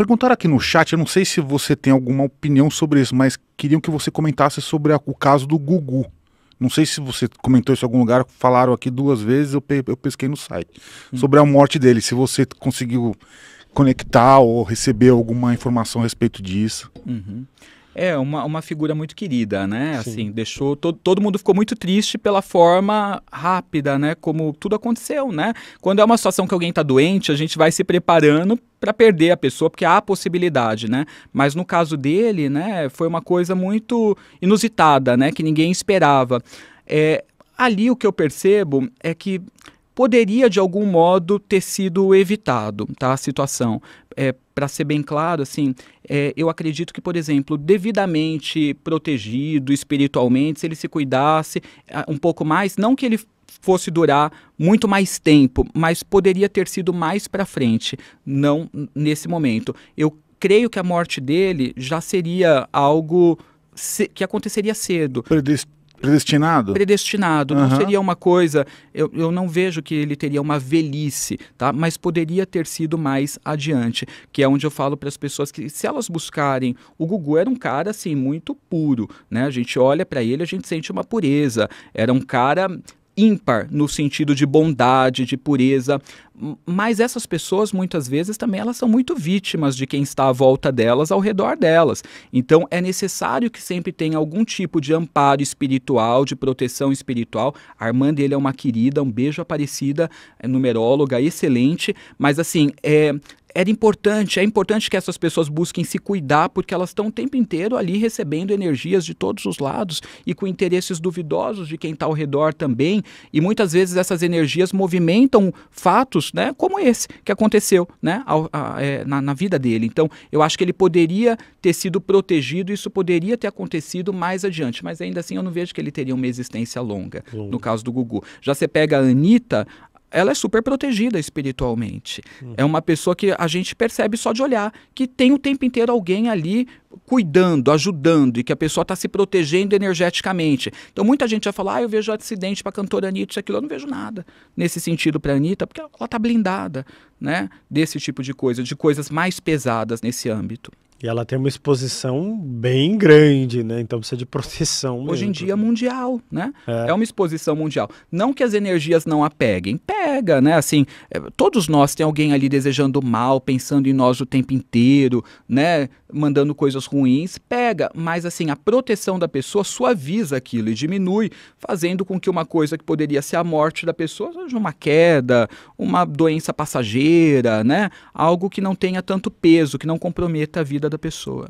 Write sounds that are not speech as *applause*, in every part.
Perguntaram aqui no chat, eu não sei se você tem alguma opinião sobre isso, mas queriam que você comentasse sobre a, o caso do Gugu. Não sei se você comentou isso em algum lugar, falaram aqui duas vezes, eu, pe eu pesquei no site. Hum. Sobre a morte dele, se você conseguiu conectar ou receber alguma informação a respeito disso. Uhum. É, uma, uma figura muito querida, né? Sim. Assim, deixou. To, todo mundo ficou muito triste pela forma rápida, né? Como tudo aconteceu, né? Quando é uma situação que alguém está doente, a gente vai se preparando para perder a pessoa, porque há a possibilidade, né? Mas no caso dele, né, foi uma coisa muito inusitada, né? Que ninguém esperava. É, ali o que eu percebo é que poderia de algum modo ter sido evitado, tá? A situação. É, para ser bem claro, assim, é, eu acredito que, por exemplo, devidamente protegido espiritualmente, se ele se cuidasse um pouco mais, não que ele fosse durar muito mais tempo, mas poderia ter sido mais para frente, não nesse momento. Eu creio que a morte dele já seria algo que aconteceria cedo. Predest Predestinado? Predestinado. Uhum. Não seria uma coisa. Eu, eu não vejo que ele teria uma velhice, tá? Mas poderia ter sido mais adiante. Que é onde eu falo para as pessoas que, se elas buscarem. O Gugu era um cara, assim, muito puro, né? A gente olha para ele, a gente sente uma pureza. Era um cara ímpar no sentido de bondade, de pureza, mas essas pessoas muitas vezes também elas são muito vítimas de quem está à volta delas, ao redor delas. Então é necessário que sempre tenha algum tipo de amparo espiritual, de proteção espiritual. A irmã dele é uma querida, um beijo aparecida, é numeróloga excelente, mas assim, é, era importante, é importante que essas pessoas busquem se cuidar, porque elas estão o tempo inteiro ali recebendo energias de todos os lados e com interesses duvidosos de quem está ao redor também. E muitas vezes essas energias movimentam fatos né, como esse que aconteceu né, ao, a, é, na, na, vida dele. Então, eu acho que ele poderia ter sido protegido, isso poderia ter acontecido mais adiante, mas ainda assim eu não vejo que ele teria uma existência longa, longa. no caso do Gugu. Já você pega a Anitta, ela é super protegida espiritualmente. Uhum. É uma pessoa que a gente percebe só de olhar, que tem o tempo inteiro alguém ali cuidando, ajudando e que a pessoa está se protegendo energeticamente. Então muita gente vai falar, ah, eu vejo acidente para a cantora Anitta, aquilo eu não vejo nada nesse sentido para a Anitta, porque ela está blindada, né, desse tipo de coisa, de coisas mais pesadas nesse âmbito. E ela tem uma exposição bem grande, né? Então precisa de proteção. Mesmo. Hoje em dia é mundial, né? É. é. uma exposição mundial. Não que as energias não a peguem, pega, né? Assim, é, todos nós tem alguém ali desejando mal, pensando em nós o tempo inteiro, né? Mandando coisas ruins, pega. Mas assim, a proteção da pessoa suaviza aquilo e diminui, fazendo com que uma coisa que poderia ser a morte da pessoa seja uma queda, uma doença passageira, né? Algo que não tenha tanto peso, que não comprometa a vida da pessoa.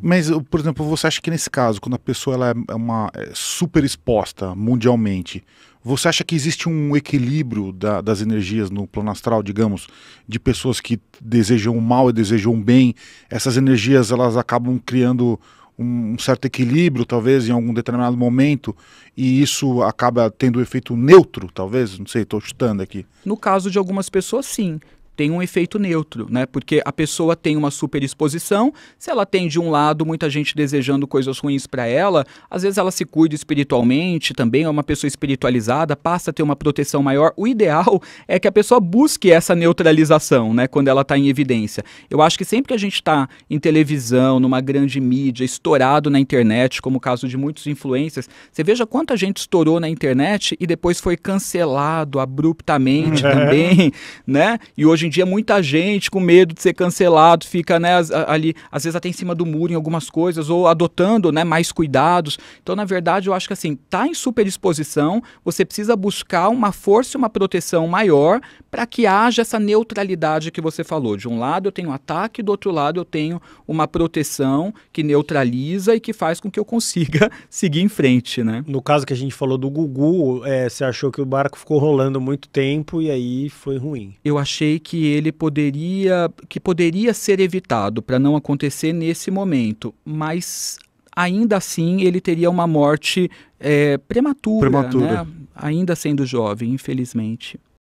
Mas, por exemplo, você acha que nesse caso, quando a pessoa ela é, é uma é super exposta mundialmente, você acha que existe um equilíbrio da, das energias no plano astral, digamos, de pessoas que desejam o mal e desejam o bem? Essas energias elas acabam criando um, um certo equilíbrio, talvez, em algum determinado momento, e isso acaba tendo um efeito neutro, talvez? Não sei, estou chutando aqui. No caso de algumas pessoas, sim tem um efeito neutro, né? Porque a pessoa tem uma superexposição, se ela tem de um lado muita gente desejando coisas ruins para ela, às vezes ela se cuida espiritualmente também, é uma pessoa espiritualizada, passa a ter uma proteção maior. O ideal é que a pessoa busque essa neutralização, né? Quando ela está em evidência. Eu acho que sempre que a gente está em televisão, numa grande mídia, estourado na internet, como o caso de muitos influencers, você veja quanta gente estourou na internet e depois foi cancelado abruptamente *laughs* é. também, né? E hoje em em dia muita gente com medo de ser cancelado fica né, ali, às vezes até em cima do muro em algumas coisas, ou adotando né, mais cuidados. Então, na verdade, eu acho que assim, tá em superexposição, você precisa buscar uma força e uma proteção maior para que haja essa neutralidade que você falou. De um lado eu tenho ataque, do outro lado eu tenho uma proteção que neutraliza e que faz com que eu consiga *laughs* seguir em frente, né? No caso que a gente falou do Gugu, é, você achou que o barco ficou rolando muito tempo e aí foi ruim. Eu achei que que ele poderia que poderia ser evitado para não acontecer nesse momento, mas ainda assim ele teria uma morte é, prematura, prematura. Né? ainda sendo jovem, infelizmente.